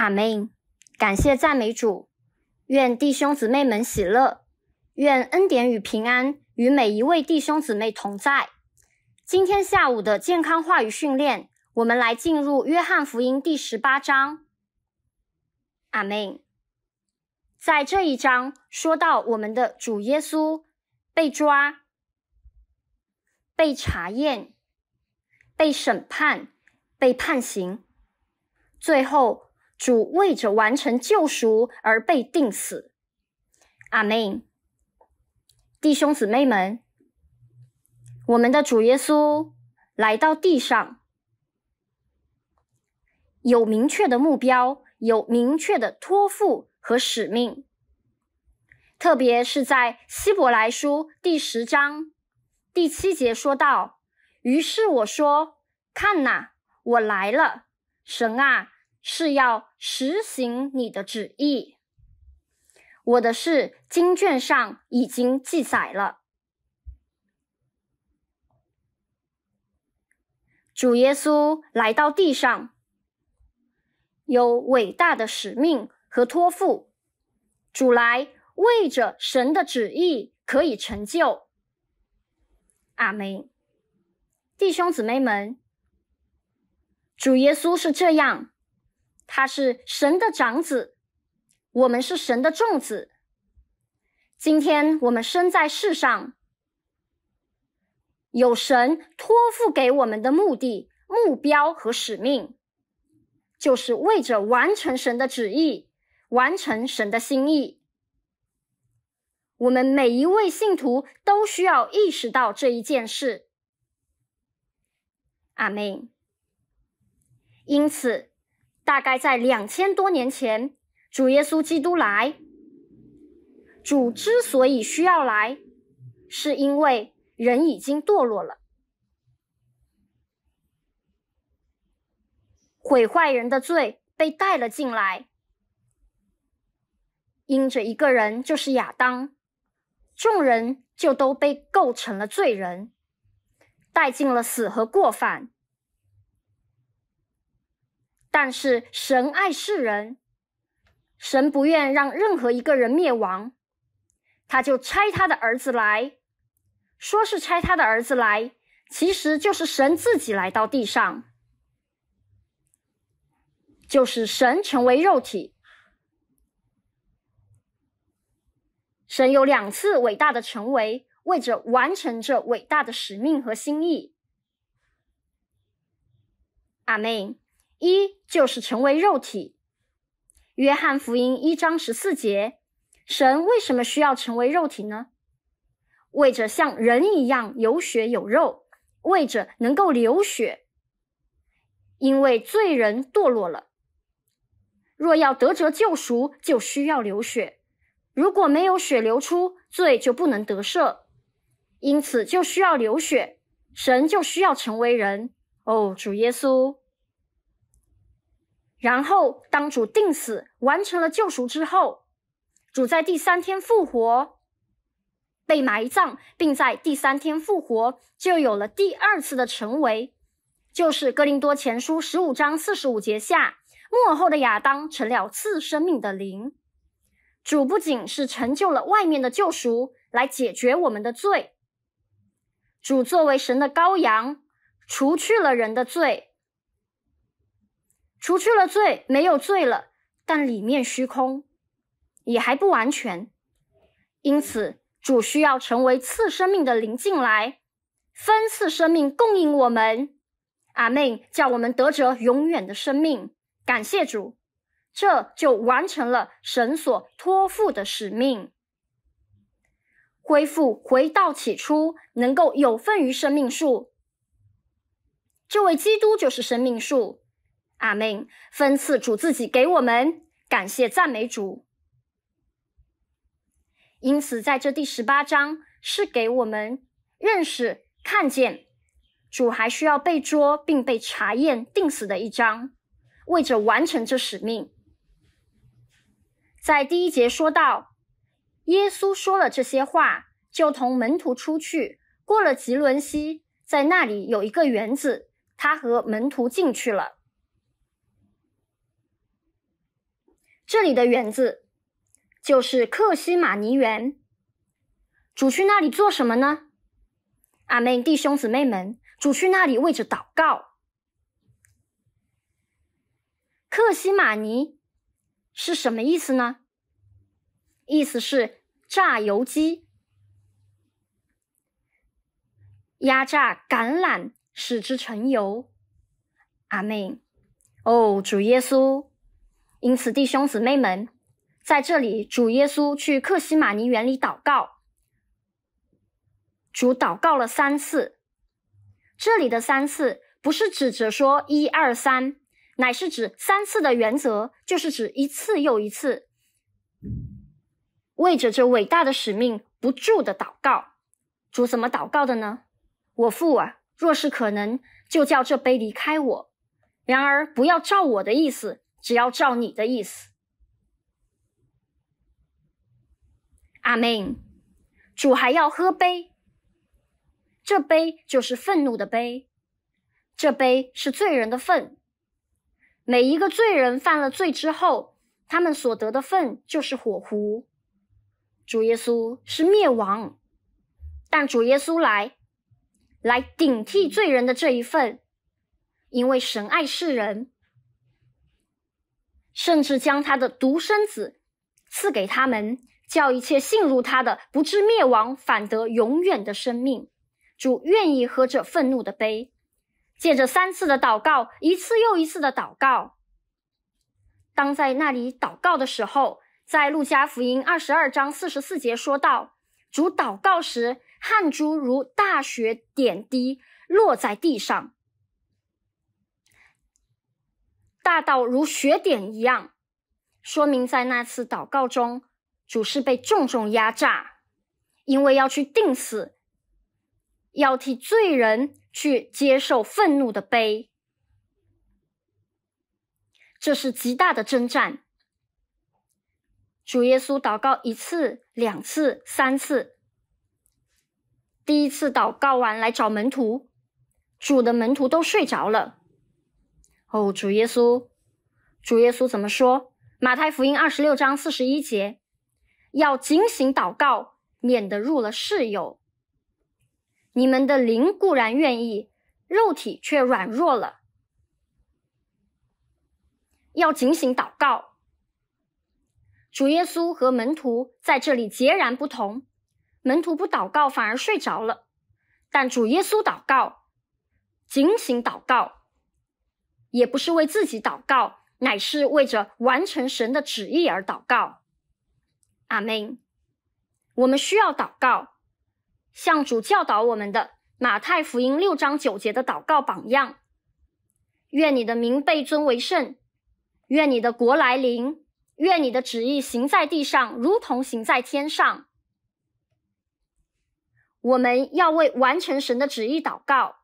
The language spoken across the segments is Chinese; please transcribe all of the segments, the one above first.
阿 m n 感谢赞美主，愿弟兄姊妹们喜乐，愿恩典与平安与每一位弟兄姊妹同在。今天下午的健康话语训练，我们来进入约翰福音第十八章。阿 m n 在这一章说到我们的主耶稣被抓、被查验、被审判、被判刑，最后。主为着完成救赎而被定死，阿门。弟兄姊妹们，我们的主耶稣来到地上，有明确的目标，有明确的托付和使命。特别是在希伯来书第十章第七节说道：“于是我说，看哪，我来了。神啊，是要。”实行你的旨意，我的事经卷上已经记载了。主耶稣来到地上，有伟大的使命和托付。主来为着神的旨意可以成就。阿门。弟兄姊妹们，主耶稣是这样。他是神的长子，我们是神的众子。今天我们生在世上，有神托付给我们的目的、目标和使命，就是为着完成神的旨意，完成神的心意。我们每一位信徒都需要意识到这一件事。阿门。因此。大概在两千多年前，主耶稣基督来。主之所以需要来，是因为人已经堕落了，毁坏人的罪被带了进来。因着一个人就是亚当，众人就都被构成了罪人，带进了死和过犯。但是神爱世人，神不愿让任何一个人灭亡，他就差他的儿子来，说是差他的儿子来，其实就是神自己来到地上，就是神成为肉体。神有两次伟大的成为，为着完成这伟大的使命和心意。阿门。一就是成为肉体。约翰福音一章十四节，神为什么需要成为肉体呢？为着像人一样有血有肉，为着能够流血。因为罪人堕落了，若要得着救赎，就需要流血。如果没有血流出，罪就不能得赦，因此就需要流血，神就需要成为人。哦，主耶稣。然后，当主定死，完成了救赎之后，主在第三天复活，被埋葬，并在第三天复活，就有了第二次的成为，就是《哥林多前书》十五章四十五节下末后的亚当成了赐生命的灵。主不仅是成就了外面的救赎，来解决我们的罪，主作为神的羔羊，除去了人的罪。除去了罪，没有罪了，但里面虚空，也还不完全，因此主需要成为赐生命的灵进来，分赐生命供应我们。阿门！叫我们得着永远的生命，感谢主！这就完成了神所托付的使命，恢复回到起初，能够有份于生命树。这位基督就是生命树。阿门，分赐主自己给我们，感谢赞美主。因此，在这第十八章是给我们认识、看见主还需要被捉并被查验、定死的一章，为着完成这使命。在第一节说到，耶稣说了这些话，就同门徒出去，过了吉伦西，在那里有一个园子，他和门徒进去了。这里的园子就是克西马尼园。主去那里做什么呢？阿妹弟兄姊妹们，主去那里为着祷告。克西马尼是什么意思呢？意思是榨油机，压榨橄榄使之成油。阿妹，哦，主耶稣。因此，弟兄姊妹们，在这里，主耶稣去克西马尼园里祷告。主祷告了三次，这里的三次不是指着说一二三，乃是指三次的原则，就是指一次又一次，为着这伟大的使命不住的祷告。主怎么祷告的呢？我父啊，若是可能，就叫这杯离开我；然而不要照我的意思。只要照你的意思，阿门。主还要喝杯，这杯就是愤怒的杯，这杯是罪人的份。每一个罪人犯了罪之后，他们所得的份就是火狐。主耶稣是灭亡，但主耶稣来，来顶替罪人的这一份，因为神爱世人。甚至将他的独生子赐给他们，叫一切信入他的，不至灭亡，反得永远的生命。主愿意喝这愤怒的杯，借着三次的祷告，一次又一次的祷告。当在那里祷告的时候，在路加福音二十二章四十四节说道：“主祷告时，汗珠如大雪点滴落在地上。大到如雪点一样，说明在那次祷告中，主是被重重压榨，因为要去定死，要替罪人去接受愤怒的悲。这是极大的征战。主耶稣祷告一次、两次、三次。第一次祷告完来找门徒，主的门徒都睡着了。哦，主耶稣，主耶稣怎么说？马太福音二十六章四十一节，要警醒祷告，免得入了室友。你们的灵固然愿意，肉体却软弱了。要警醒祷告。主耶稣和门徒在这里截然不同，门徒不祷告反而睡着了，但主耶稣祷告，警醒祷告。也不是为自己祷告，乃是为着完成神的旨意而祷告。阿门。我们需要祷告，向主教导我们的马太福音六章九节的祷告榜样。愿你的名被尊为圣，愿你的国来临，愿你的旨意行在地上，如同行在天上。我们要为完成神的旨意祷告。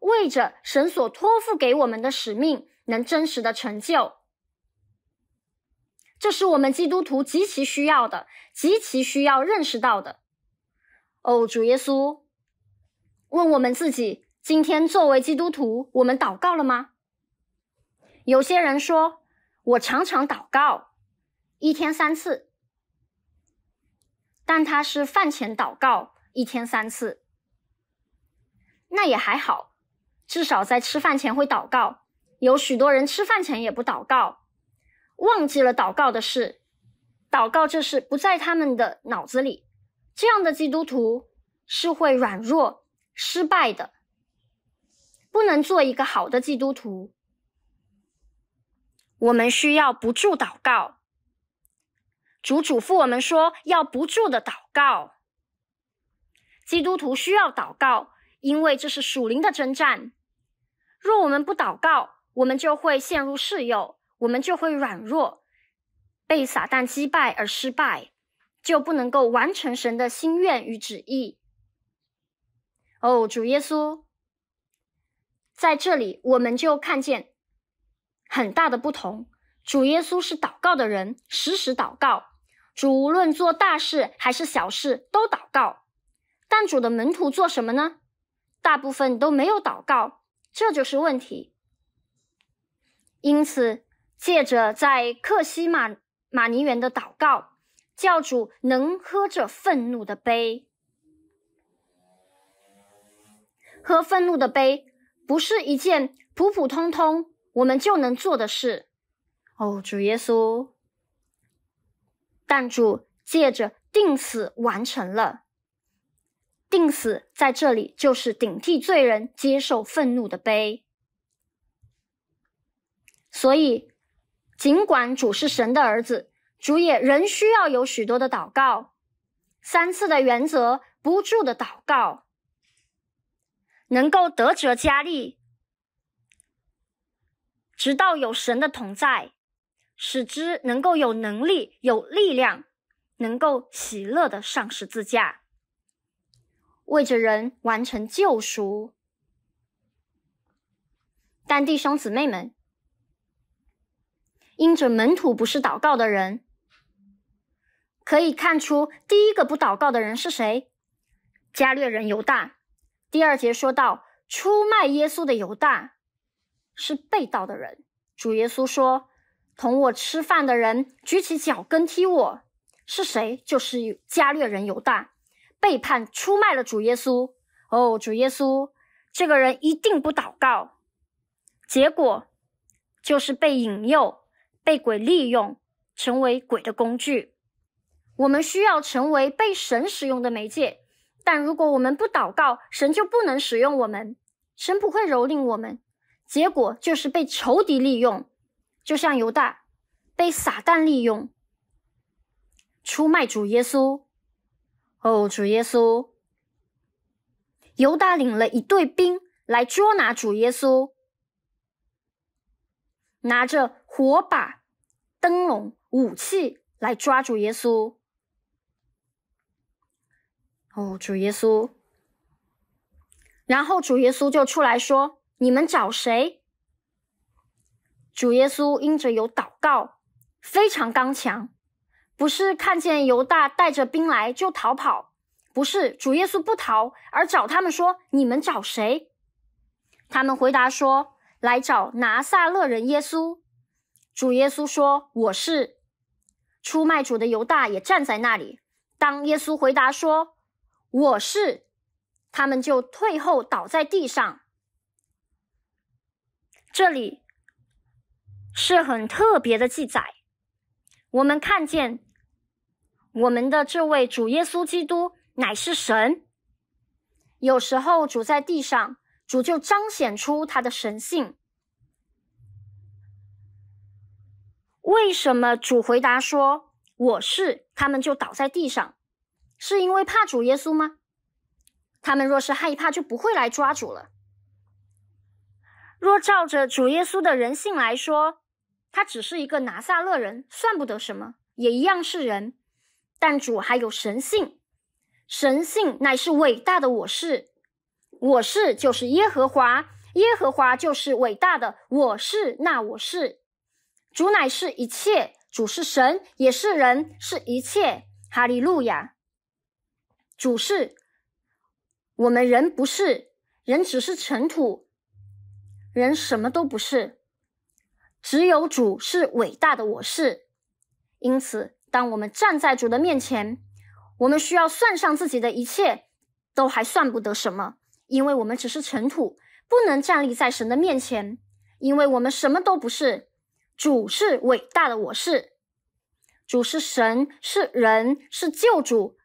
为着神所托付给我们的使命能真实的成就，这是我们基督徒极其需要的、极其需要认识到的。哦，主耶稣，问我们自己：今天作为基督徒，我们祷告了吗？有些人说，我常常祷告，一天三次，但他是饭前祷告，一天三次，那也还好。至少在吃饭前会祷告，有许多人吃饭前也不祷告，忘记了祷告的事，祷告这事不在他们的脑子里。这样的基督徒是会软弱、失败的，不能做一个好的基督徒。我们需要不住祷告，主嘱咐我们说要不住的祷告。基督徒需要祷告。因为这是属灵的征战，若我们不祷告，我们就会陷入世友，我们就会软弱，被撒旦击败而失败，就不能够完成神的心愿与旨意。哦，主耶稣，在这里我们就看见很大的不同。主耶稣是祷告的人，时时祷告，主无论做大事还是小事都祷告，但主的门徒做什么呢？大部分都没有祷告，这就是问题。因此，借着在克西马马尼园的祷告，教主能喝着愤怒的杯。喝愤怒的杯，不是一件普普通通我们就能做的事。哦，主耶稣，但主借着定死完成了。定死在这里，就是顶替罪人接受愤怒的碑。所以，尽管主是神的儿子，主也仍需要有许多的祷告，三次的原则，不住的祷告，能够得着加力，直到有神的同在，使之能够有能力、有力量，能够喜乐的上十字架。为着人完成救赎，但弟兄姊妹们，因着门徒不是祷告的人，可以看出第一个不祷告的人是谁？加略人犹大。第二节说到出卖耶稣的犹大是被盗的人。主耶稣说：“同我吃饭的人，举起脚跟踢我，是谁？就是加略人犹大。”背叛、出卖了主耶稣。哦，主耶稣，这个人一定不祷告，结果就是被引诱、被鬼利用，成为鬼的工具。我们需要成为被神使用的媒介，但如果我们不祷告，神就不能使用我们。神不会蹂躏我们，结果就是被仇敌利用，就像犹大被撒旦利用，出卖主耶稣。哦，主耶稣，犹大领了一队兵来捉拿主耶稣，拿着火把、灯笼、武器来抓主耶稣。哦，主耶稣，然后主耶稣就出来说：“你们找谁？”主耶稣因着有祷告，非常刚强。不是看见犹大带着兵来就逃跑，不是主耶稣不逃，而找他们说：“你们找谁？”他们回答说：“来找拿撒勒人耶稣。”主耶稣说：“我是。”出卖主的犹大也站在那里。当耶稣回答说：“我是”，他们就退后倒在地上。这里是很特别的记载，我们看见。我们的这位主耶稣基督乃是神。有时候主在地上，主就彰显出他的神性。为什么主回答说“我是”，他们就倒在地上？是因为怕主耶稣吗？他们若是害怕，就不会来抓主了。若照着主耶稣的人性来说，他只是一个拿撒勒人，算不得什么，也一样是人。但主还有神性，神性乃是伟大的我是，我是就是耶和华，耶和华就是伟大的我是那我是，主乃是一切，主是神也是人是一切，哈利路亚，主是，我们人不是人只是尘土，人什么都不是，只有主是伟大的我是，因此。当我们站在主的面前，我们需要算上自己的一切，都还算不得什么，因为我们只是尘土，不能站立在神的面前，因为我们什么都不是。主是伟大的，我是。主是神，是人，是救主，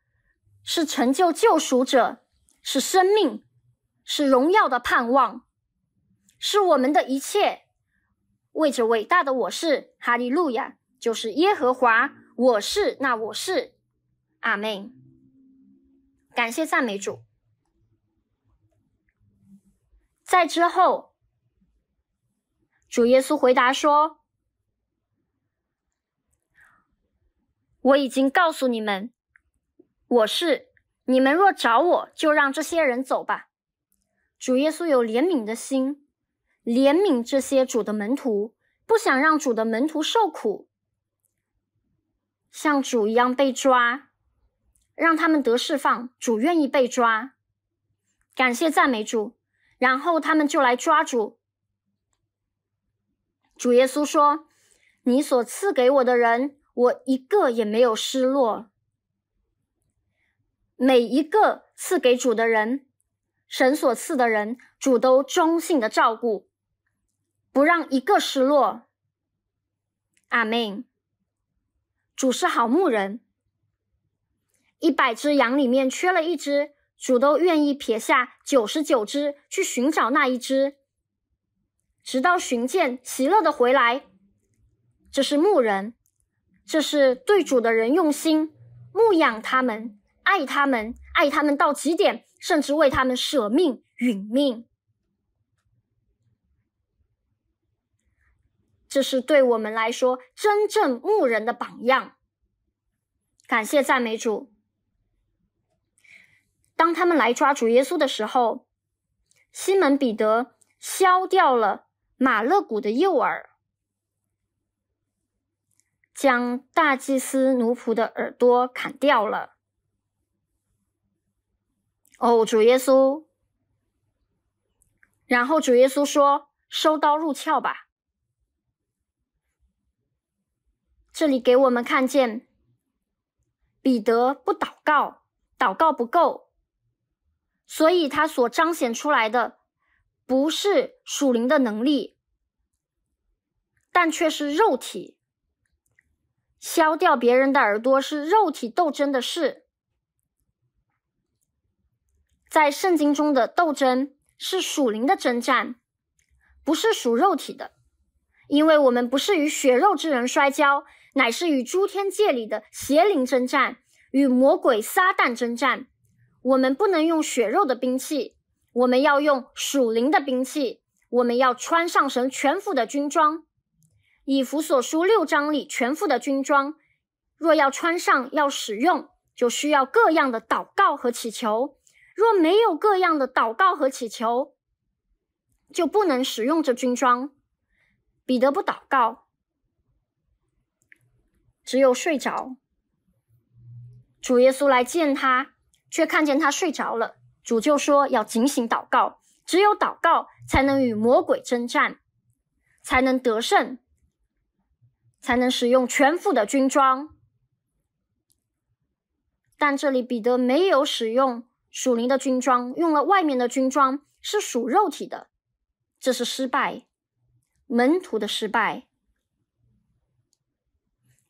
是成就救赎者，是生命，是荣耀的盼望，是我们的一切。为着伟大的我是哈利路亚，就是耶和华。我是那我是阿妹，感谢赞美主。在之后，主耶稣回答说：“我已经告诉你们，我是你们若找我，就让这些人走吧。”主耶稣有怜悯的心，怜悯这些主的门徒，不想让主的门徒受苦。像主一样被抓，让他们得释放。主愿意被抓，感谢赞美主。然后他们就来抓主。主耶稣说：“你所赐给我的人，我一个也没有失落。每一个赐给主的人，神所赐的人，主都忠心的照顾，不让一个失落。”阿门。主是好牧人，一百只羊里面缺了一只，主都愿意撇下九十九只去寻找那一只，直到寻见，喜乐的回来。这是牧人，这是对主的人用心牧养他们，爱他们，爱他们到极点，甚至为他们舍命殒命。这是对我们来说真正牧人的榜样。感谢赞美主。当他们来抓主耶稣的时候，西门彼得削掉了马勒古的右耳，将大祭司奴仆的耳朵砍掉了。哦，主耶稣。然后主耶稣说：“收刀入鞘吧。”这里给我们看见，彼得不祷告，祷告不够，所以他所彰显出来的不是属灵的能力，但却是肉体。削掉别人的耳朵是肉体斗争的事，在圣经中的斗争是属灵的征战，不是属肉体的，因为我们不是与血肉之人摔跤。乃是与诸天界里的邪灵征战，与魔鬼撒旦征战。我们不能用血肉的兵器，我们要用属灵的兵器。我们要穿上神全副的军装。以弗所书六章里全副的军装，若要穿上，要使用，就需要各样的祷告和祈求。若没有各样的祷告和祈求，就不能使用这军装。彼得不祷告。只有睡着，主耶稣来见他，却看见他睡着了。主就说：“要警醒祷告，只有祷告才能与魔鬼争战，才能得胜，才能使用全副的军装。”但这里彼得没有使用属灵的军装，用了外面的军装，是属肉体的，这是失败，门徒的失败。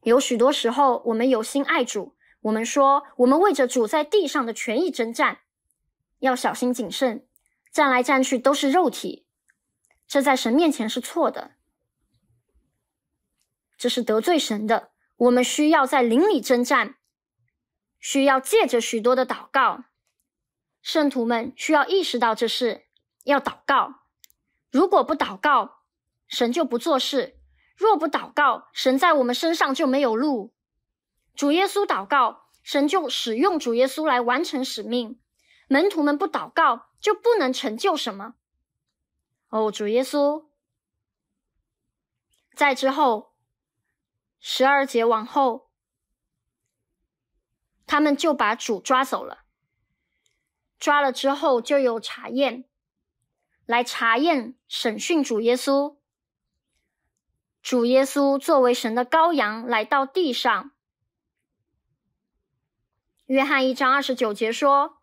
有许多时候，我们有心爱主，我们说我们为着主在地上的权益征战，要小心谨慎，战来战去都是肉体，这在神面前是错的，这是得罪神的。我们需要在灵里征战，需要借着许多的祷告，圣徒们需要意识到这事，要祷告，如果不祷告，神就不做事。若不祷告，神在我们身上就没有路。主耶稣祷告，神就使用主耶稣来完成使命。门徒们不祷告，就不能成就什么。哦，主耶稣，在之后十二节往后，他们就把主抓走了。抓了之后，就有查验，来查验、审讯主耶稣。主耶稣作为神的羔羊来到地上。约翰一章二十九节说：“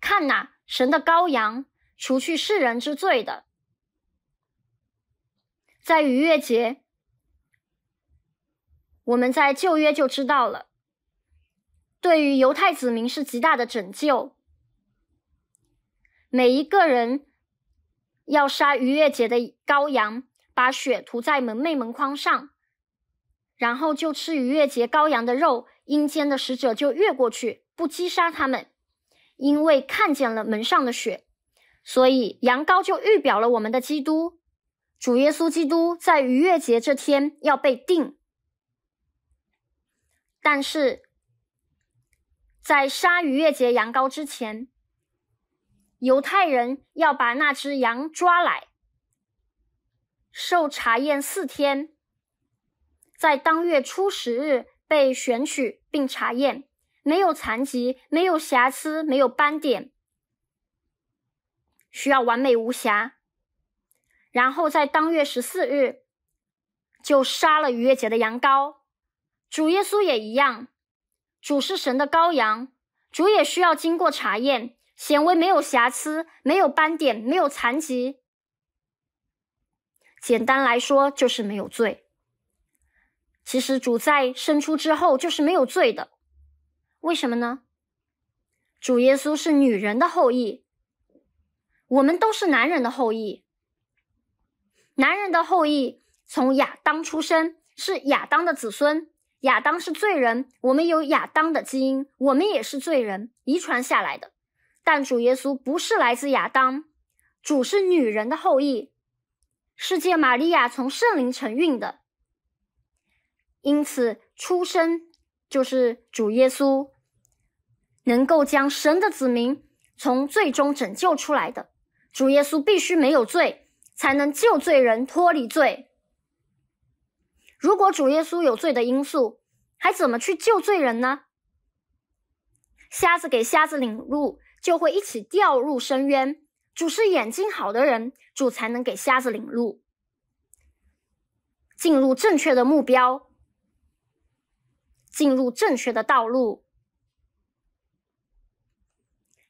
看哪，神的羔羊，除去世人之罪的。”在逾越节，我们在旧约就知道了，对于犹太子民是极大的拯救。每一个人要杀逾越节的羔羊。把血涂在门楣门框上，然后就吃逾越节羔羊的肉。阴间的使者就越过去，不击杀他们，因为看见了门上的血。所以羊羔就预表了我们的基督，主耶稣基督在逾越节这天要被定。但是在杀逾越节羊羔之前，犹太人要把那只羊抓来。受查验四天，在当月初十日被选取并查验，没有残疾，没有瑕疵，没有斑点，需要完美无瑕。然后在当月十四日，就杀了逾越节的羊羔。主耶稣也一样，主是神的羔羊，主也需要经过查验，显为没有瑕疵，没有斑点，没有残疾。简单来说就是没有罪。其实主在生出之后就是没有罪的，为什么呢？主耶稣是女人的后裔，我们都是男人的后裔。男人的后裔从亚当出生，是亚当的子孙。亚当是罪人，我们有亚当的基因，我们也是罪人，遗传下来的。但主耶稣不是来自亚当，主是女人的后裔。是借玛利亚从圣灵承运的，因此出生就是主耶稣，能够将神的子民从最终拯救出来的。主耶稣必须没有罪，才能救罪人脱离罪。如果主耶稣有罪的因素，还怎么去救罪人呢？瞎子给瞎子领路，就会一起掉入深渊。主是眼睛好的人，主才能给瞎子领路，进入正确的目标，进入正确的道路。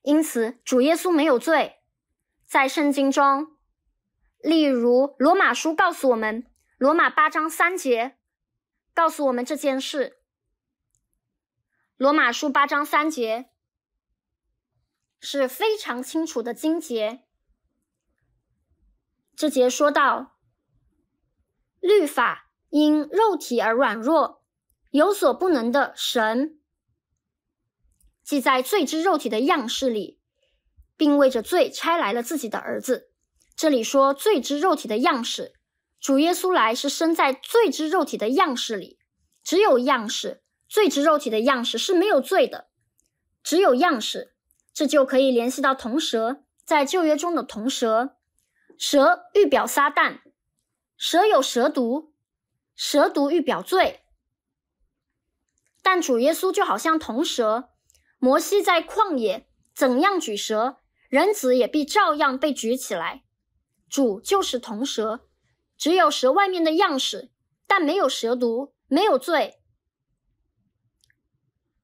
因此，主耶稣没有罪。在圣经中，例如《罗马书》告诉我们，《罗马八章三节》告诉我们这件事，《罗马书》八章三节。是非常清楚的。经节，这节说到，律法因肉体而软弱，有所不能的神，即在罪之肉体的样式里，并为着罪拆来了自己的儿子。这里说罪之肉体的样式，主耶稣来是生在罪之肉体的样式里。只有样式，罪之肉体的样式是没有罪的，只有样式。这就可以联系到铜蛇，在旧约中的铜蛇，蛇欲表撒旦，蛇有蛇毒，蛇毒欲表罪。但主耶稣就好像铜蛇，摩西在旷野怎样举蛇，人子也必照样被举起来。主就是铜蛇，只有蛇外面的样式，但没有蛇毒，没有罪。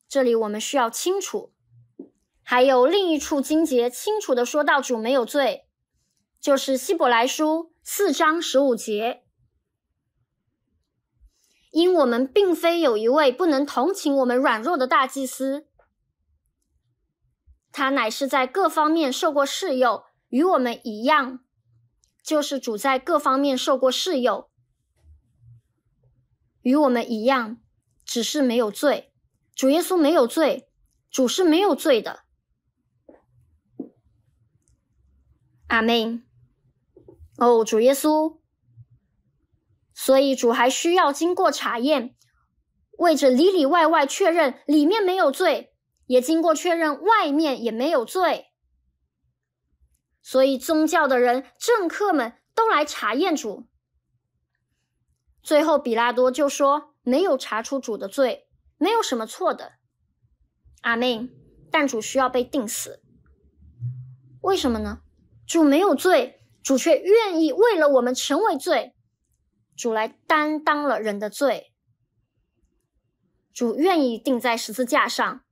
这里我们需要清楚。还有另一处经节清楚的说到主没有罪，就是希伯来书四章十五节。因我们并非有一位不能同情我们软弱的大祭司，他乃是在各方面受过试诱，与我们一样；就是主在各方面受过试诱，与我们一样，只是没有罪。主耶稣没有罪，主是没有罪的。阿门。哦，主耶稣，所以主还需要经过查验，为着里里外外确认里面没有罪，也经过确认外面也没有罪。所以宗教的人、政客们都来查验主。最后，比拉多就说：“没有查出主的罪，没有什么错的。”阿门。但主需要被定死，为什么呢？主没有罪，主却愿意为了我们成为罪，主来担当了人的罪。主愿意钉在十字架上，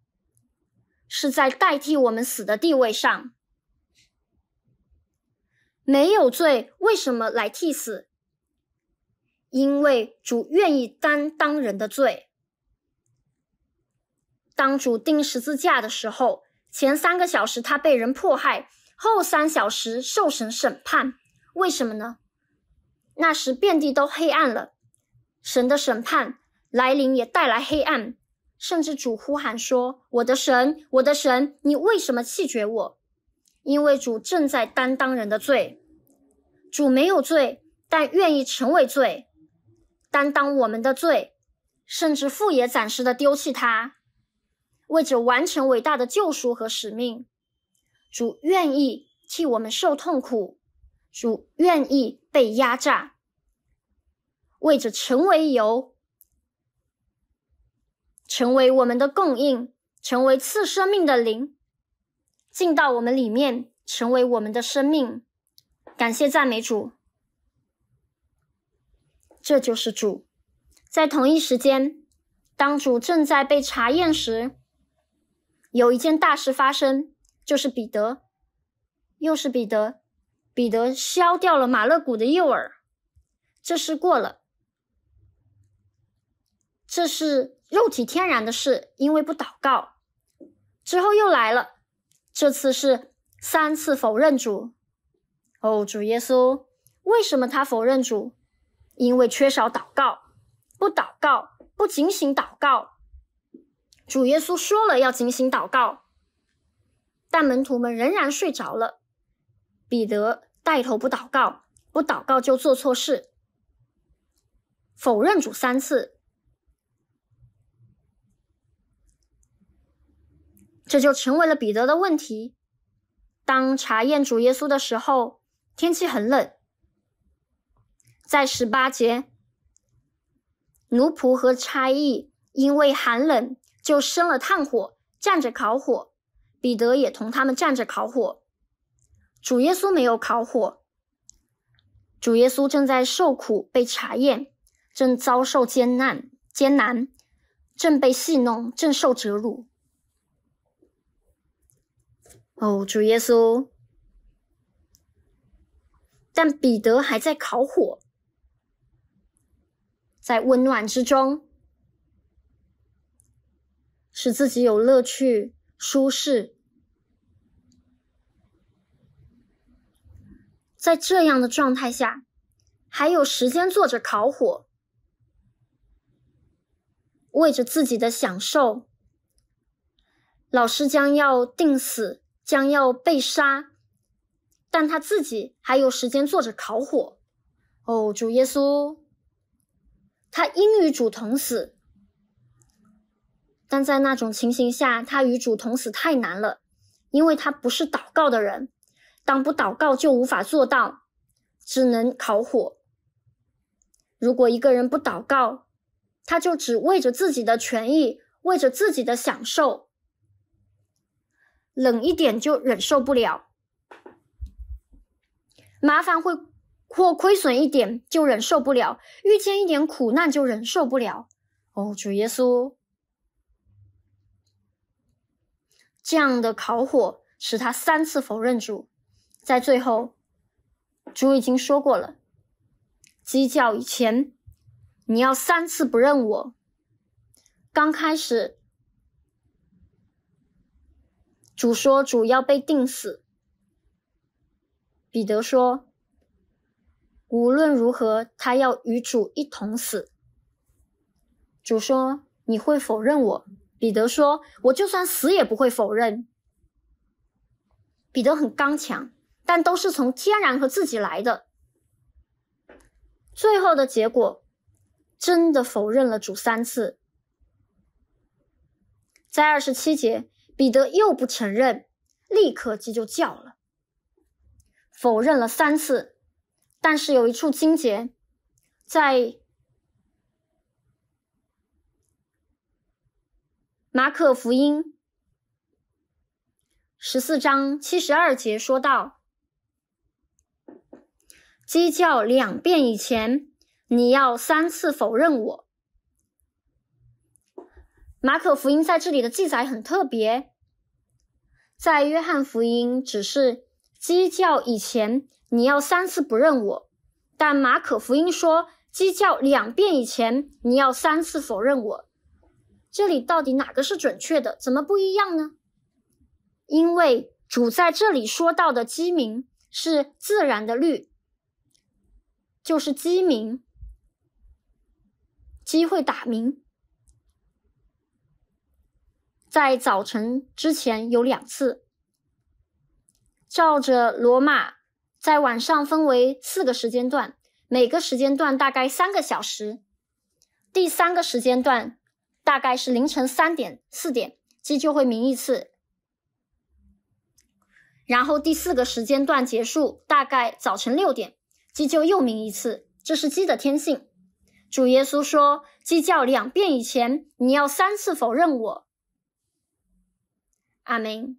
是在代替我们死的地位上。没有罪，为什么来替死？因为主愿意担当人的罪。当主钉十字架的时候，前三个小时他被人迫害。后三小时受神审判，为什么呢？那时遍地都黑暗了，神的审判来临也带来黑暗，甚至主呼喊说：“我的神，我的神，你为什么弃绝我？”因为主正在担当人的罪，主没有罪，但愿意成为罪，担当我们的罪，甚至父也暂时的丢弃他，为着完成伟大的救赎和使命。主愿意替我们受痛苦，主愿意被压榨，为着成为油，成为我们的供应，成为赐生命的灵，进到我们里面，成为我们的生命。感谢赞美主，这就是主。在同一时间，当主正在被查验时，有一件大事发生。就是彼得，又是彼得，彼得削掉了马勒古的诱饵。这事过了，这是肉体天然的事，因为不祷告。之后又来了，这次是三次否认主。哦，主耶稣，为什么他否认主？因为缺少祷告，不祷告，不警醒祷告。主耶稣说了，要警醒祷告。但门徒们仍然睡着了。彼得带头不祷告，不祷告就做错事，否认主三次，这就成为了彼得的问题。当查验主耶稣的时候，天气很冷。在十八节，奴仆和差役因为寒冷，就生了炭火，站着烤火。彼得也同他们站着烤火，主耶稣没有烤火，主耶稣正在受苦，被查验，正遭受艰难，艰难，正被戏弄，正受折辱。哦，主耶稣！但彼得还在烤火，在温暖之中，使自己有乐趣。舒适，在这样的状态下，还有时间坐着烤火，为着自己的享受。老师将要定死，将要被杀，但他自己还有时间坐着烤火。哦，主耶稣，他应与主同死。但在那种情形下，他与主同死太难了，因为他不是祷告的人，当不祷告就无法做到，只能烤火。如果一个人不祷告，他就只为着自己的权益，为着自己的享受，冷一点就忍受不了，麻烦会或亏损一点就忍受不了，遇见一点苦难就忍受不了。哦，主耶稣。这样的烤火使他三次否认主，在最后，主已经说过了，鸡叫以前你要三次不认我。刚开始，主说主要被定死，彼得说，无论如何他要与主一同死。主说你会否认我。彼得说：“我就算死也不会否认。”彼得很刚强，但都是从天然和自己来的。最后的结果，真的否认了主三次。在二十七节，彼得又不承认，立刻鸡就叫了，否认了三次。但是有一处经节，在。马可福音十四章七十二节说道：“鸡叫两遍以前，你要三次否认我。”马可福音在这里的记载很特别，在约翰福音只是鸡叫以前你要三次不认我，但马可福音说鸡叫两遍以前你要三次否认我。这里到底哪个是准确的？怎么不一样呢？因为主在这里说到的鸡鸣是自然的律，就是鸡鸣，鸡会打鸣，在早晨之前有两次。照着罗马在晚上分为四个时间段，每个时间段大概三个小时，第三个时间段。大概是凌晨三点、四点，鸡就会鸣一次。然后第四个时间段结束，大概早晨六点，鸡就又鸣一次。这是鸡的天性。主耶稣说：“鸡叫两遍以前，你要三次否认我。”阿明。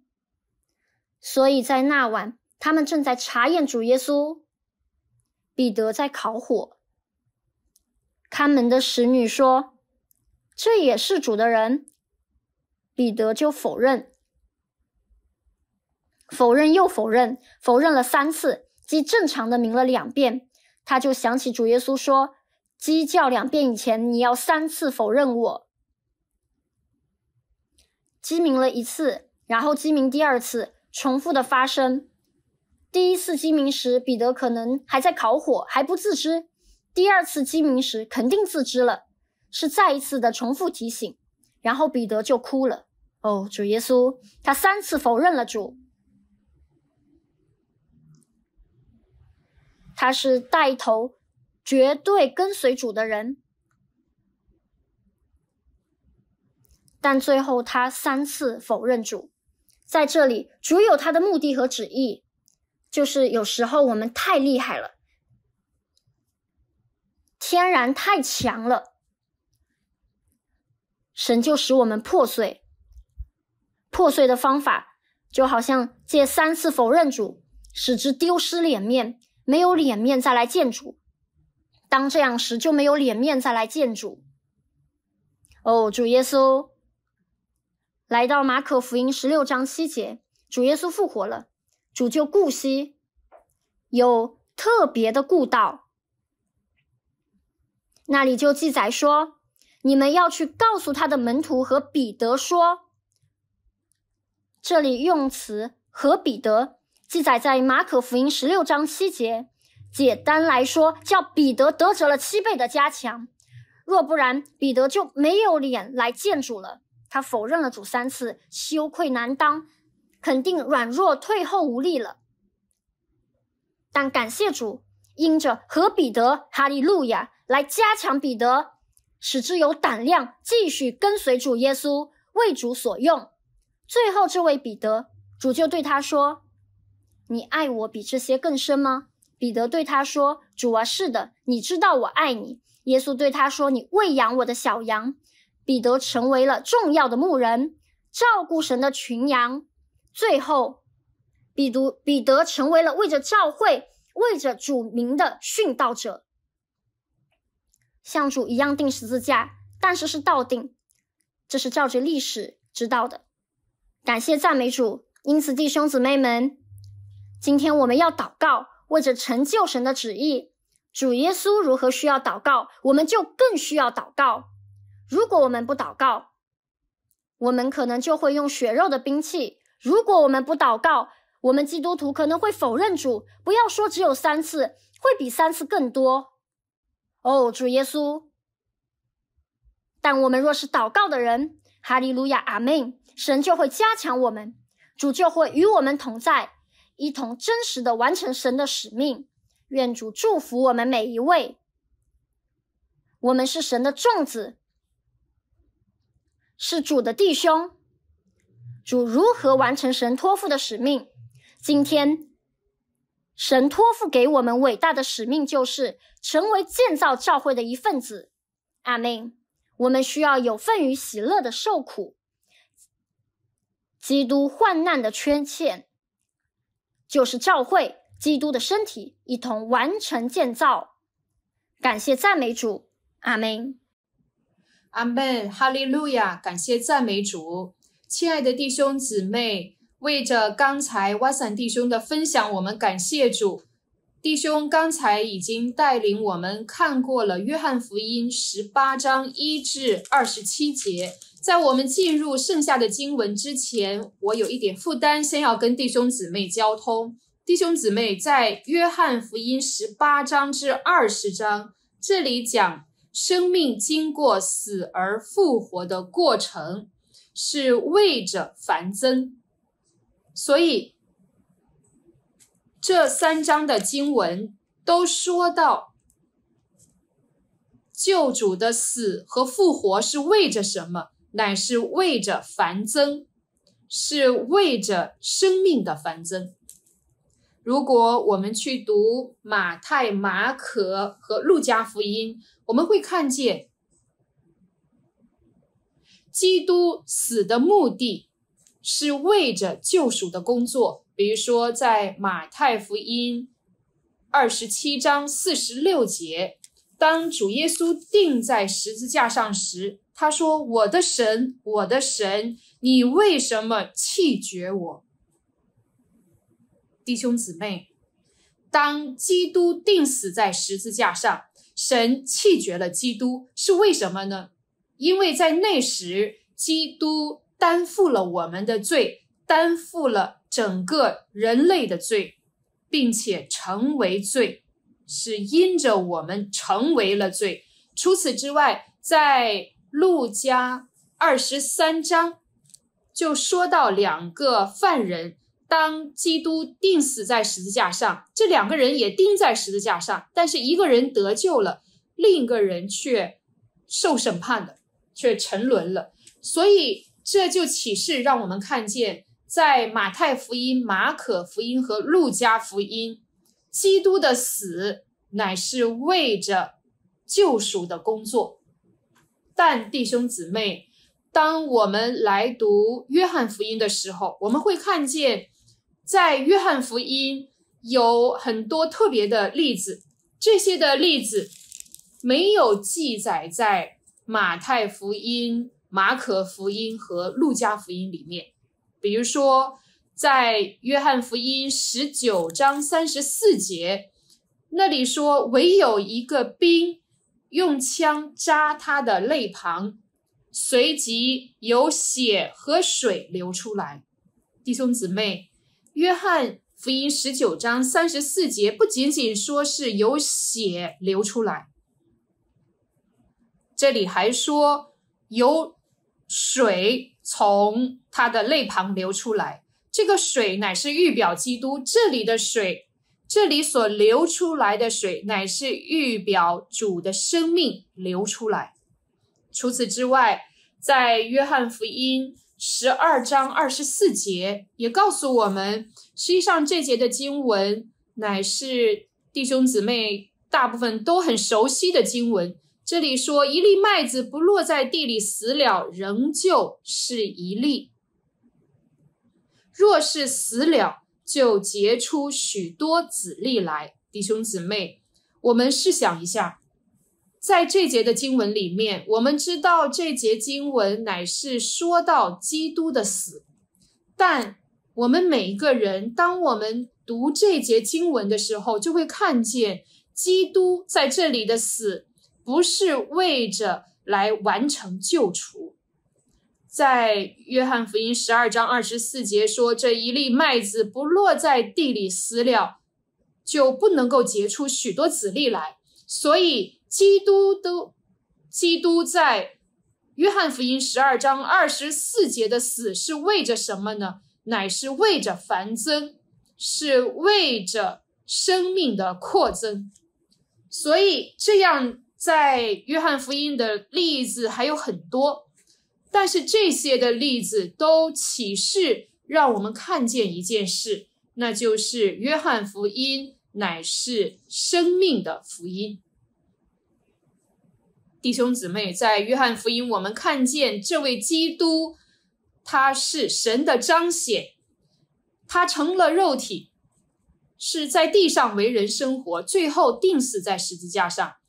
所以在那晚，他们正在查验主耶稣。彼得在烤火。看门的使女说。这也是主的人，彼得就否认，否认又否认，否认了三次。鸡正常的鸣了两遍，他就想起主耶稣说：“鸡叫两遍以前，你要三次否认我。”鸡鸣了一次，然后鸡鸣第二次，重复的发生。第一次鸡鸣时，彼得可能还在烤火，还不自知；第二次鸡鸣时，肯定自知了。是再一次的重复提醒，然后彼得就哭了。哦，主耶稣，他三次否认了主。他是带头、绝对跟随主的人，但最后他三次否认主。在这里，主有他的目的和旨意，就是有时候我们太厉害了，天然太强了。神就使我们破碎，破碎的方法就好像借三次否认主，使之丢失脸面，没有脸面再来见主。当这样时，就没有脸面再来见主。哦，主耶稣，来到马可福音十六章七节，主耶稣复活了，主就顾惜，有特别的顾道，那里就记载说。你们要去告诉他的门徒和彼得说，这里用词和彼得记载在马可福音十六章七节。简单来说，叫彼得得着了七倍的加强。若不然，彼得就没有脸来见主了。他否认了主三次，羞愧难当，肯定软弱退后无力了。但感谢主，因着和彼得，哈利路亚，来加强彼得。使之有胆量继续跟随主耶稣，为主所用。最后，这位彼得，主就对他说：“你爱我比这些更深吗？”彼得对他说：“主啊，是的，你知道我爱你。”耶稣对他说：“你喂养我的小羊。”彼得成为了重要的牧人，照顾神的群羊。最后，彼得彼得成为了为着教会、为着主名的殉道者。像主一样钉十字架，但是是倒钉，这是照着历史知道的。感谢赞美主！因此弟兄姊妹们，今天我们要祷告，为着成就神的旨意。主耶稣如何需要祷告，我们就更需要祷告。如果我们不祷告，我们可能就会用血肉的兵器；如果我们不祷告，我们基督徒可能会否认主。不要说只有三次，会比三次更多。哦，主耶稣！但我们若是祷告的人，哈利路亚，阿门。神就会加强我们，主就会与我们同在，一同真实的完成神的使命。愿主祝福我们每一位。我们是神的众子，是主的弟兄。主如何完成神托付的使命？今天。神托付给我们伟大的使命，就是成为建造教会的一份子。阿门。我们需要有份于喜乐的受苦，基督患难的圈嵌，就是教会基督的身体，一同完成建造。感谢赞美主，阿门。阿门，哈利路亚！感谢赞美主，亲爱的弟兄姊妹。为着刚才挖伞弟兄的分享，我们感谢主。弟兄刚才已经带领我们看过了约翰福音十八章一至二十七节，在我们进入剩下的经文之前，我有一点负担，先要跟弟兄姊妹交通。弟兄姊妹，在约翰福音十八章至二十章，这里讲生命经过死而复活的过程，是为着繁增。所以，这三章的经文都说到，救主的死和复活是为着什么？乃是为着繁增，是为着生命的繁增。如果我们去读马太、马可和路加福音，我们会看见，基督死的目的。是为着救赎的工作，比如说在马太福音二十七章四十六节，当主耶稣钉在十字架上时，他说：“我的神，我的神，你为什么弃绝我？”弟兄姊妹，当基督钉死在十字架上，神弃绝了基督，是为什么呢？因为在那时，基督。担负了我们的罪，担负了整个人类的罪，并且成为罪，是因着我们成为了罪。除此之外，在路加二十三章，就说到两个犯人，当基督钉死在十字架上，这两个人也钉在十字架上，但是一个人得救了，另一个人却受审判了，却沉沦了。所以。这就启示让我们看见，在马太福音、马可福音和路加福音，基督的死乃是为着救赎的工作。但弟兄姊妹，当我们来读约翰福音的时候，我们会看见，在约翰福音有很多特别的例子。这些的例子没有记载在马太福音。马可福音和路加福音里面，比如说在约翰福音十九章三十四节，那里说：“唯有一个兵用枪扎他的肋旁，随即有血和水流出来。”弟兄姊妹，约翰福音十九章三十四节不仅仅说是有血流出来，这里还说有。水从他的肋旁流出来，这个水乃是预表基督。这里的水，这里所流出来的水，乃是预表主的生命流出来。除此之外，在约翰福音十二章二十四节也告诉我们，实际上这节的经文乃是弟兄姊妹大部分都很熟悉的经文。这里说，一粒麦子不落在地里死了，仍旧是一粒；若是死了，就结出许多子粒来。弟兄姊妹，我们试想一下，在这节的经文里面，我们知道这节经文乃是说到基督的死，但我们每一个人，当我们读这节经文的时候，就会看见基督在这里的死。不是为着来完成救赎，在约翰福音十二章二十四节说：“这一粒麦子不落在地里死了，就不能够结出许多籽粒来。”所以基督都基督在约翰福音十二章二十四节的死是为着什么呢？乃是为着繁增，是为着生命的扩增。所以这样。在约翰福音的例子还有很多，但是这些的例子都启示让我们看见一件事，那就是约翰福音乃是生命的福音。弟兄姊妹，在约翰福音，我们看见这位基督，他是神的彰显，他成了肉体，是在地上为人生活，最后钉死在十字架上。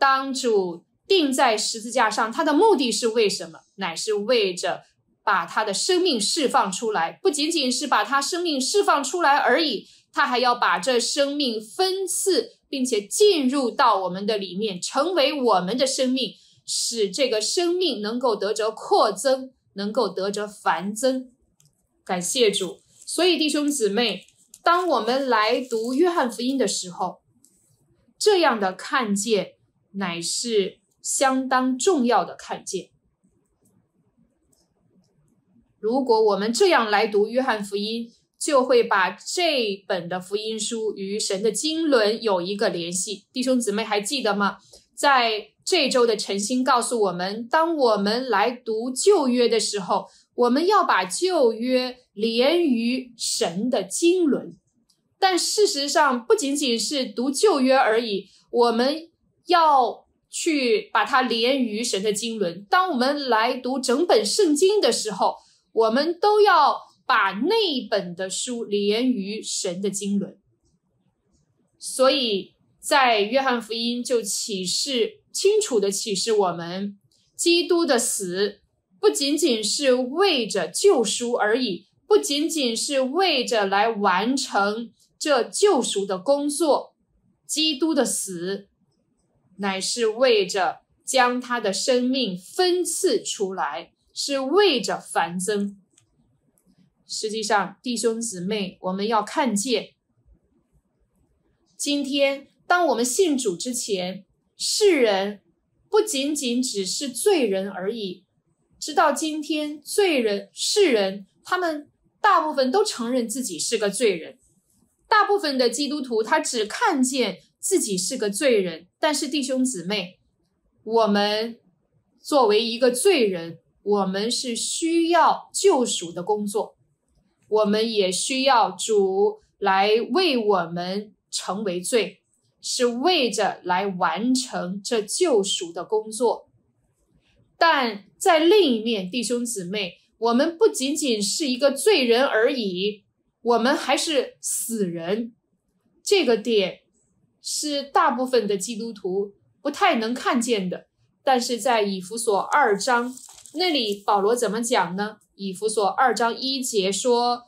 当主钉在十字架上，他的目的是为什么？乃是为着把他的生命释放出来，不仅仅是把他生命释放出来而已，他还要把这生命分赐，并且进入到我们的里面，成为我们的生命，使这个生命能够得着扩增，能够得着繁增。感谢主！所以弟兄姊妹，当我们来读约翰福音的时候，这样的看见。乃是相当重要的看见。如果我们这样来读约翰福音，就会把这本的福音书与神的经纶有一个联系。弟兄姊妹还记得吗？在这周的晨星告诉我们，当我们来读旧约的时候，我们要把旧约连于神的经纶。但事实上，不仅仅是读旧约而已，我们。要去把它连于神的经纶。当我们来读整本圣经的时候，我们都要把那本的书连于神的经纶。所以在约翰福音就启示清楚的启示我们，基督的死不仅仅是为着救赎而已，不仅仅是为着来完成这救赎的工作，基督的死。乃是为着将他的生命分赐出来，是为着繁增。实际上，弟兄姊妹，我们要看见，今天当我们信主之前，世人不仅仅只是罪人而已。直到今天，罪人、世人，他们大部分都承认自己是个罪人。大部分的基督徒，他只看见。自己是个罪人，但是弟兄姊妹，我们作为一个罪人，我们是需要救赎的工作，我们也需要主来为我们成为罪，是为着来完成这救赎的工作。但在另一面，弟兄姊妹，我们不仅仅是一个罪人而已，我们还是死人，这个点。是大部分的基督徒不太能看见的，但是在以弗所二章那里，保罗怎么讲呢？以弗所二章一节说：“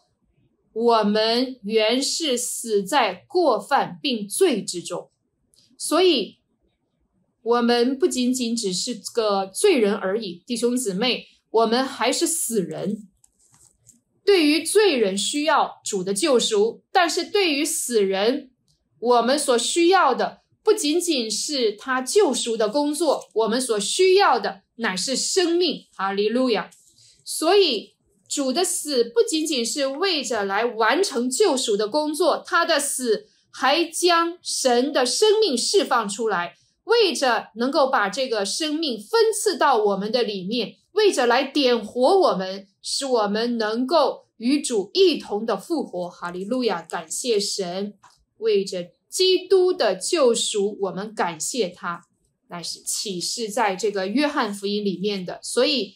我们原是死在过犯并罪之中，所以，我们不仅仅只是个罪人而已，弟兄姊妹，我们还是死人。对于罪人需要主的救赎，但是对于死人。”我们所需要的不仅仅是他救赎的工作，我们所需要的乃是生命。哈利路亚！所以主的死不仅仅是为着来完成救赎的工作，他的死还将神的生命释放出来，为着能够把这个生命分赐到我们的里面，为着来点活我们，使我们能够与主一同的复活。哈利路亚！感谢神。为着基督的救赎，我们感谢他，乃是启示在这个约翰福音里面的。所以，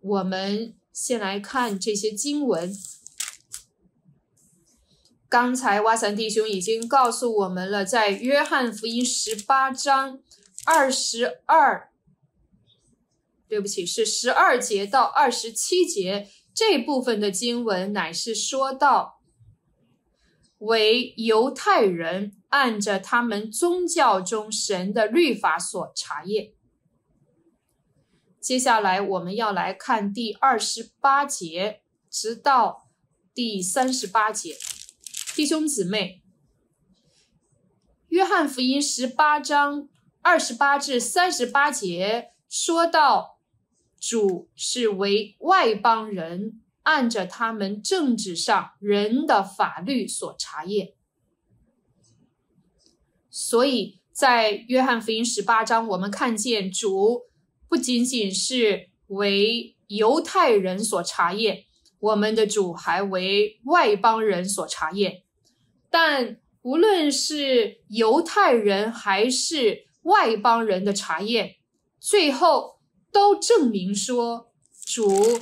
我们先来看这些经文。刚才哇三弟兄已经告诉我们了，在约翰福音十八章二十二，对不起，是十二节到二十七节这部分的经文，乃是说到。为犹太人按着他们宗教中神的律法所查验。接下来我们要来看第二十八节，直到第三十八节，弟兄姊妹，《约翰福音》十八章二十八至三十八节说到，主是为外邦人。按着他们政治上人的法律所查验，所以在约翰福音十八章，我们看见主不仅仅是为犹太人所查验，我们的主还为外邦人所查验。但无论是犹太人还是外邦人的查验，最后都证明说主。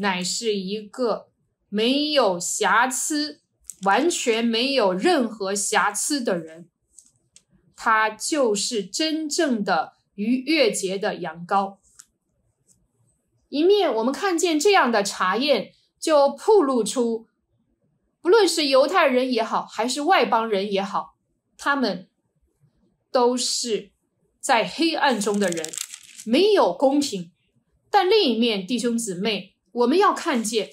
乃是一个没有瑕疵、完全没有任何瑕疵的人，他就是真正的逾越节的羊羔。一面我们看见这样的查验，就曝露出，不论是犹太人也好，还是外邦人也好，他们都是在黑暗中的人，没有公平。但另一面，弟兄姊妹。我们要看见，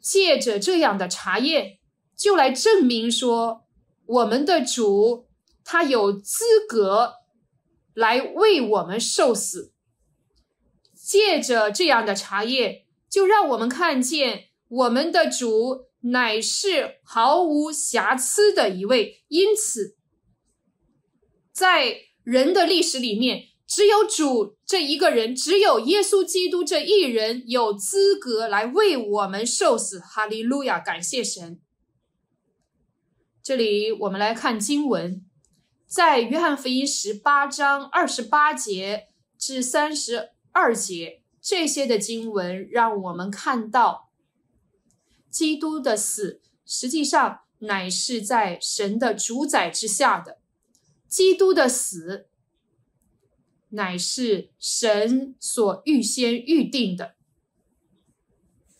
借着这样的茶叶，就来证明说，我们的主他有资格来为我们受死。借着这样的茶叶，就让我们看见，我们的主乃是毫无瑕疵的一位。因此，在人的历史里面，只有主。这一个人只有耶稣基督这一人有资格来为我们受死。哈利路亚，感谢神。这里我们来看经文，在约翰福音十八章二十八节至三十二节，这些的经文让我们看到，基督的死实际上乃是在神的主宰之下的。基督的死。乃是神所预先预定的。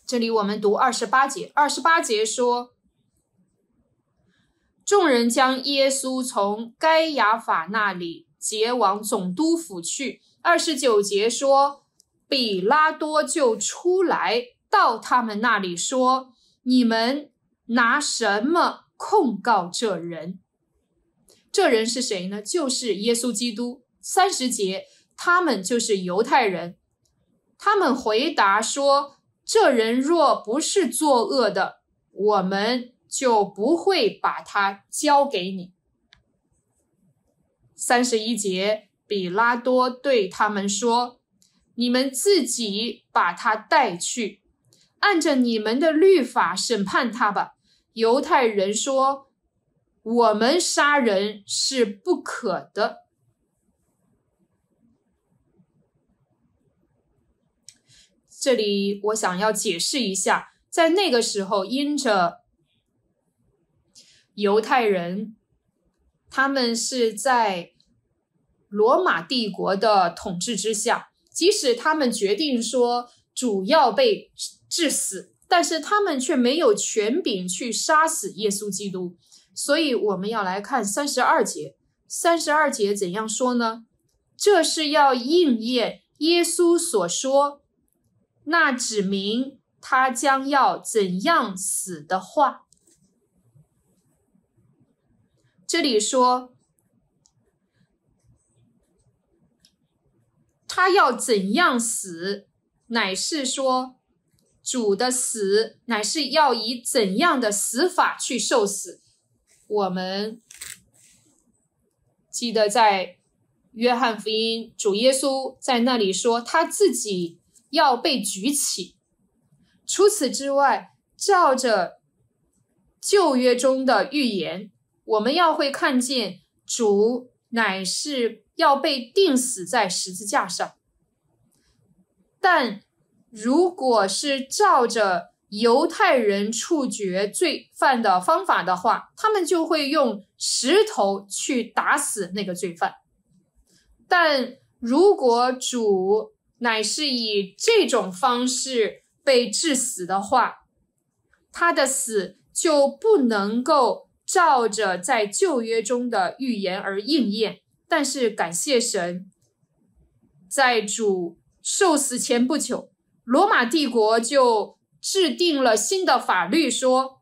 这里我们读二十八节，二十八节说，众人将耶稣从该亚法那里劫往总督府去。二十九节说，比拉多就出来到他们那里说：“你们拿什么控告这人？这人是谁呢？就是耶稣基督。”三十节，他们就是犹太人。他们回答说：“这人若不是作恶的，我们就不会把他交给你。”三十一节，比拉多对他们说：“你们自己把他带去，按着你们的律法审判他吧。”犹太人说：“我们杀人是不可的。”这里我想要解释一下，在那个时候，因着犹太人，他们是在罗马帝国的统治之下，即使他们决定说主要被致死，但是他们却没有权柄去杀死耶稣基督。所以，我们要来看三十二节。三十二节怎样说呢？这是要应验耶稣所说。那指明他将要怎样死的话，这里说他要怎样死，乃是说主的死，乃是要以怎样的死法去受死。我们记得在约翰福音，主耶稣在那里说他自己。要被举起。除此之外，照着旧约中的预言，我们要会看见主乃是要被钉死在十字架上。但如果是照着犹太人处决罪犯的方法的话，他们就会用石头去打死那个罪犯。但如果主，乃是以这种方式被致死的话，他的死就不能够照着在旧约中的预言而应验。但是感谢神，在主受死前不久，罗马帝国就制定了新的法律，说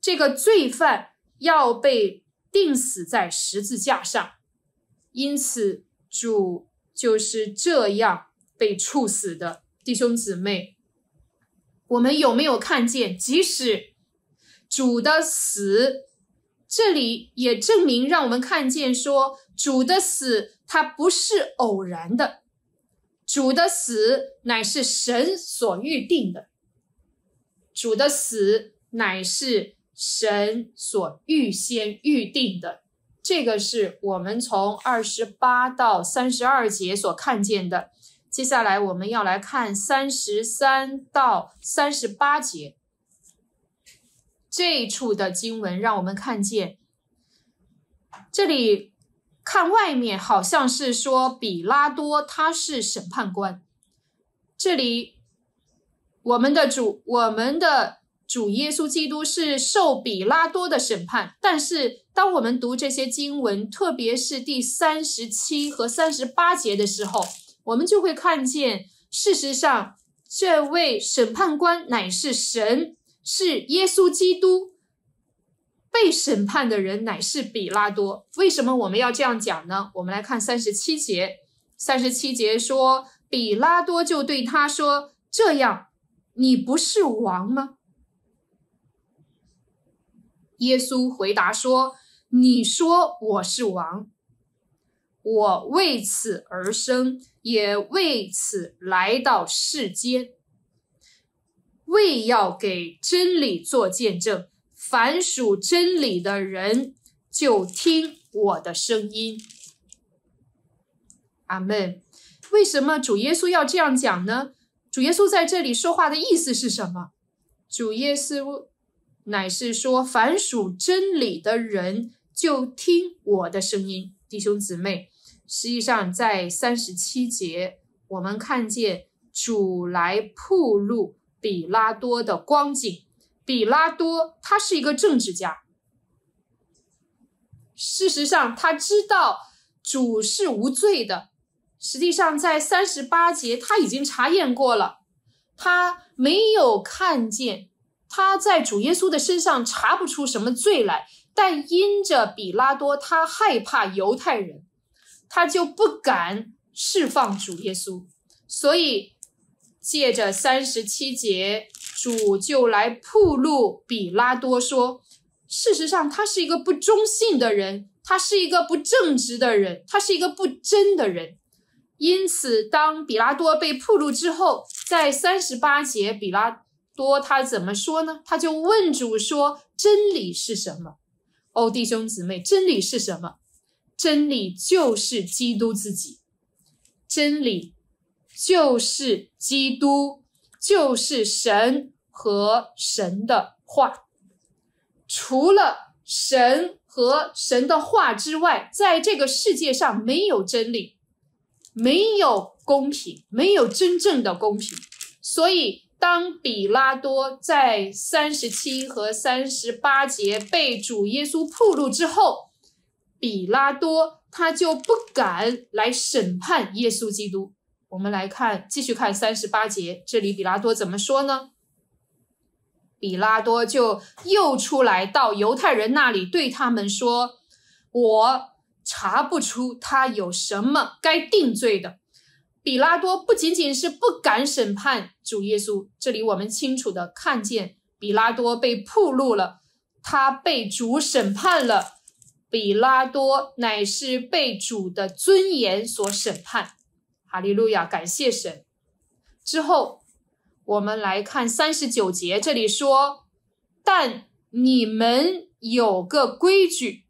这个罪犯要被钉死在十字架上。因此，主就是这样。被处死的弟兄姊妹，我们有没有看见？即使主的死，这里也证明让我们看见说，主的死它不是偶然的，主的死乃是神所预定的，主的死乃是神所预先预定的。这个是我们从二十八到三十二节所看见的。接下来我们要来看三十三到三十八节这一处的经文，让我们看见这里看外面好像是说比拉多他是审判官，这里我们的主我们的主耶稣基督是受比拉多的审判，但是当我们读这些经文，特别是第三十七和三十八节的时候。我们就会看见，事实上，这位审判官乃是神，是耶稣基督。被审判的人乃是比拉多。为什么我们要这样讲呢？我们来看三十七节。三十七节说，比拉多就对他说：“这样，你不是王吗？”耶稣回答说：“你说我是王，我为此而生。”也为此来到世间，为要给真理做见证。凡属真理的人，就听我的声音。阿门。为什么主耶稣要这样讲呢？主耶稣在这里说话的意思是什么？主耶稣乃是说，凡属真理的人，就听我的声音，弟兄姊妹。实际上，在三十七节，我们看见主来铺路比拉多的光景。比拉多他是一个政治家，事实上他知道主是无罪的。实际上，在三十八节，他已经查验过了，他没有看见他在主耶稣的身上查不出什么罪来。但因着比拉多，他害怕犹太人。他就不敢释放主耶稣，所以借着三十七节，主就来铺路。比拉多说：“事实上，他是一个不忠信的人，他是一个不正直的人，他是一个不真的人。”因此，当比拉多被铺路之后，在三十八节，比拉多他怎么说呢？他就问主说：“真理是什么？哦，弟兄姊妹，真理是什么？”真理就是基督自己，真理就是基督，就是神和神的话。除了神和神的话之外，在这个世界上没有真理，没有公平，没有真正的公平。所以，当比拉多在三十七和三十八节被主耶稣暴露之后。比拉多他就不敢来审判耶稣基督。我们来看，继续看三十八节，这里比拉多怎么说呢？比拉多就又出来到犹太人那里，对他们说：“我查不出他有什么该定罪的。”比拉多不仅仅是不敢审判主耶稣，这里我们清楚的看见比拉多被暴露了，他被主审判了。比拉多乃是被主的尊严所审判。哈利路亚，感谢神。之后，我们来看三十九节，这里说：“但你们有个规矩，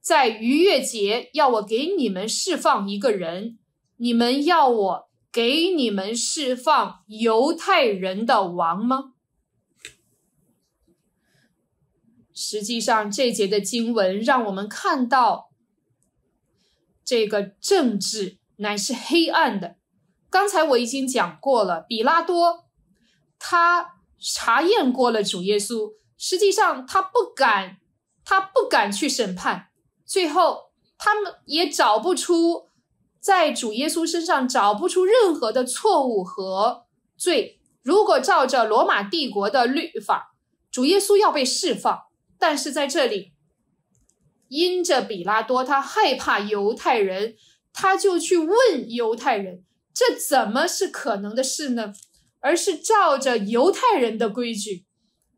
在逾越节要我给你们释放一个人，你们要我给你们释放犹太人的王吗？”实际上，这节的经文让我们看到，这个政治乃是黑暗的。刚才我已经讲过了，比拉多他查验过了主耶稣，实际上他不敢，他不敢去审判。最后，他们也找不出在主耶稣身上找不出任何的错误和罪。如果照着罗马帝国的律法，主耶稣要被释放。但是在这里，因着比拉多他害怕犹太人，他就去问犹太人，这怎么是可能的事呢？而是照着犹太人的规矩，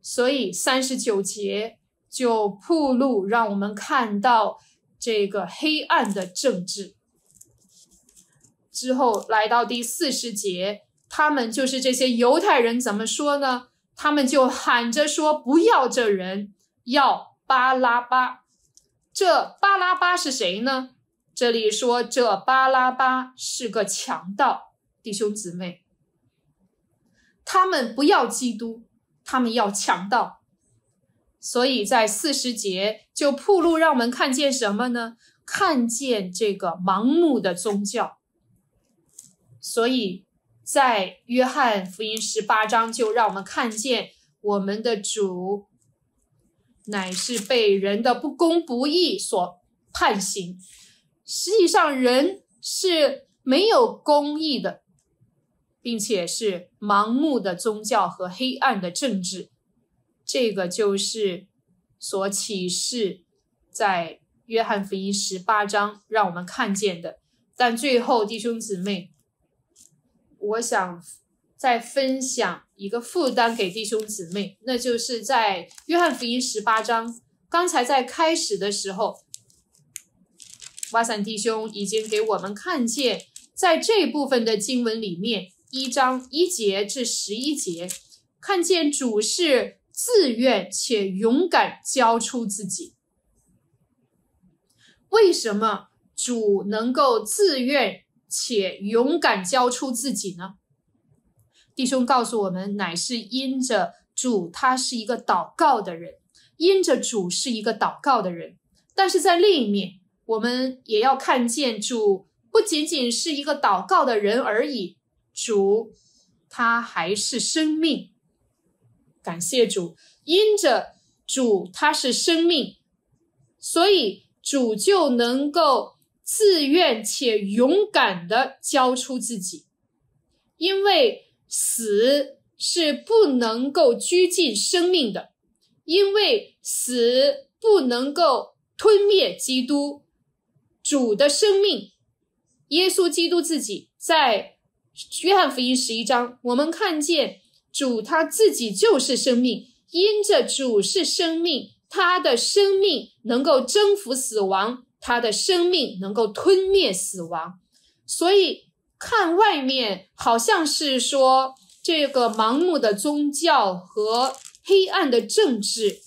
所以三十九节就铺路，让我们看到这个黑暗的政治。之后来到第四十节，他们就是这些犹太人怎么说呢？他们就喊着说：“不要这人。”要巴拉巴，这巴拉巴是谁呢？这里说这巴拉巴是个强盗，弟兄姊妹，他们不要基督，他们要强盗。所以在四十节就铺路，让我们看见什么呢？看见这个盲目的宗教。所以在约翰福音十八章，就让我们看见我们的主。乃是被人的不公不义所判刑，实际上人是没有公义的，并且是盲目的宗教和黑暗的政治，这个就是所启示在约翰福音十八章让我们看见的。但最后弟兄姊妹，我想。在分享一个负担给弟兄姊妹，那就是在约翰福音十八章。刚才在开始的时候，瓦散弟兄已经给我们看见，在这部分的经文里面，一章一节至十一节，看见主是自愿且勇敢交出自己。为什么主能够自愿且勇敢交出自己呢？弟兄告诉我们，乃是因着主他是一个祷告的人，因着主是一个祷告的人，但是在另一面，我们也要看见主不仅仅是一个祷告的人而已，主他还是生命。感谢主，因着主他是生命，所以主就能够自愿且勇敢的交出自己，因为。死是不能够拘禁生命的，因为死不能够吞灭基督主的生命。耶稣基督自己在约翰福音十一章，我们看见主他自己就是生命。因着主是生命，他的生命能够征服死亡，他的生命能够吞灭死亡，所以。看外面，好像是说这个盲目的宗教和黑暗的政治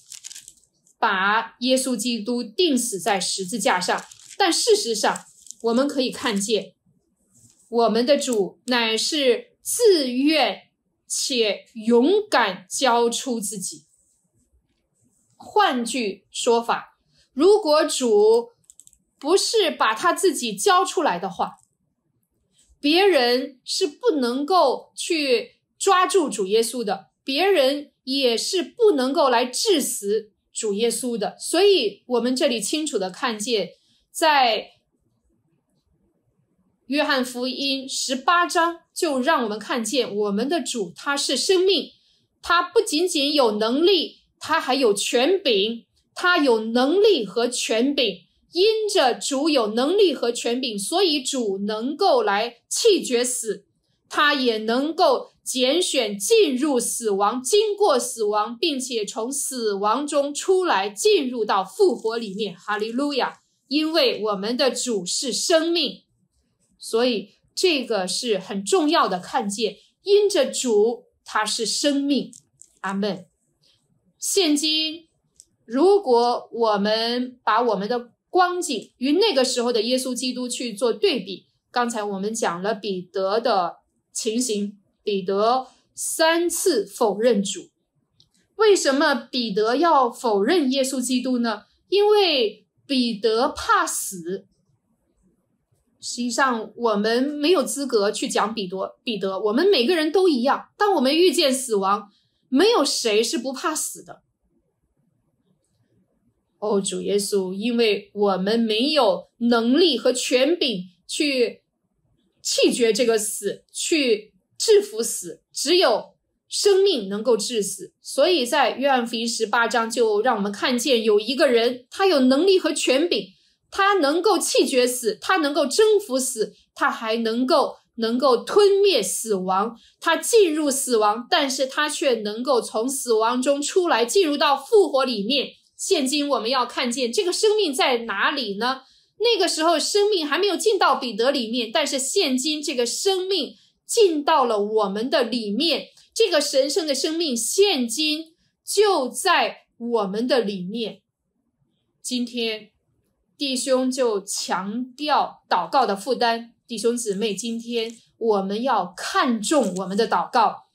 把耶稣基督钉死在十字架上，但事实上，我们可以看见我们的主乃是自愿且勇敢交出自己。换句说法，如果主不是把他自己交出来的话，别人是不能够去抓住主耶稣的，别人也是不能够来致死主耶稣的。所以，我们这里清楚的看见，在约翰福音十八章，就让我们看见我们的主，他是生命，他不仅仅有能力，他还有权柄，他有能力和权柄。因着主有能力和权柄，所以主能够来弃绝死，他也能够拣选进入死亡，经过死亡，并且从死亡中出来，进入到复活里面。哈利路亚！因为我们的主是生命，所以这个是很重要的看见。因着主他是生命，阿门。现今，如果我们把我们的光景与那个时候的耶稣基督去做对比。刚才我们讲了彼得的情形，彼得三次否认主。为什么彼得要否认耶稣基督呢？因为彼得怕死。实际上，我们没有资格去讲彼得。彼得，我们每个人都一样。当我们遇见死亡，没有谁是不怕死的。哦，主耶稣，因为我们没有能力和权柄去弃绝这个死，去制服死，只有生命能够致死。所以在约翰福音十八章，就让我们看见有一个人，他有能力和权柄，他能够弃绝死，他能够征服死，他还能够能够吞灭死亡，他进入死亡，但是他却能够从死亡中出来，进入到复活里面。现今我们要看见这个生命在哪里呢？那个时候生命还没有进到彼得里面，但是现今这个生命进到了我们的里面，这个神圣的生命现今就在我们的里面。今天弟兄就强调祷告的负担，弟兄姊妹，今天我们要看重我们的祷告，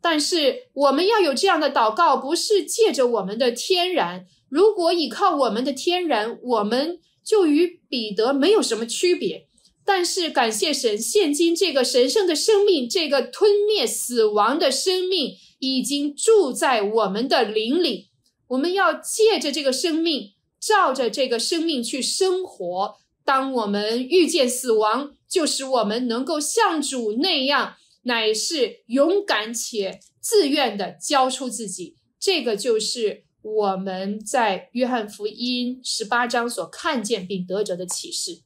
但是我们要有这样的祷告，不是借着我们的天然。如果依靠我们的天然，我们就与彼得没有什么区别。但是感谢神，现今这个神圣的生命，这个吞灭死亡的生命，已经住在我们的灵里。我们要借着这个生命，照着这个生命去生活。当我们遇见死亡，就是我们能够像主那样，乃是勇敢且自愿的交出自己。这个就是。我们在《约翰福音》十八章所看见并得着的启示。